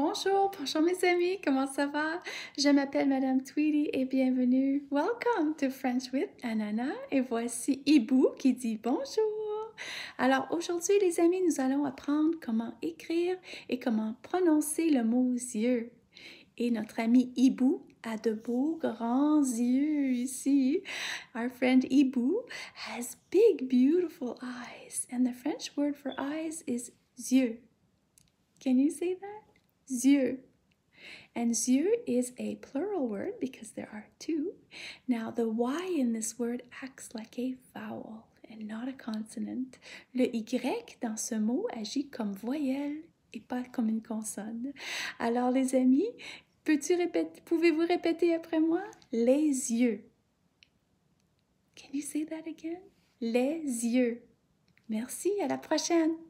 Bonjour, bonjour mes amis, comment ça va? Je m'appelle Madame Tweedy et bienvenue. Welcome to French with Anana et voici Ibu qui dit bonjour. Alors aujourd'hui les amis, nous allons apprendre comment écrire et comment prononcer le mot yeux. Et notre ami Ibu a de beaux grands yeux ici. Our friend Ibu has big beautiful eyes and the French word for eyes is yeux. Can you say that? yeux. And yeux is a plural word because there are two. Now, the Y in this word acts like a vowel and not a consonant. Le Y dans ce mot agit comme voyelle et pas comme une consonne. Alors, les amis, pouvez-vous répéter après moi? Les yeux. Can you say that again? Les yeux. Merci, à la prochaine!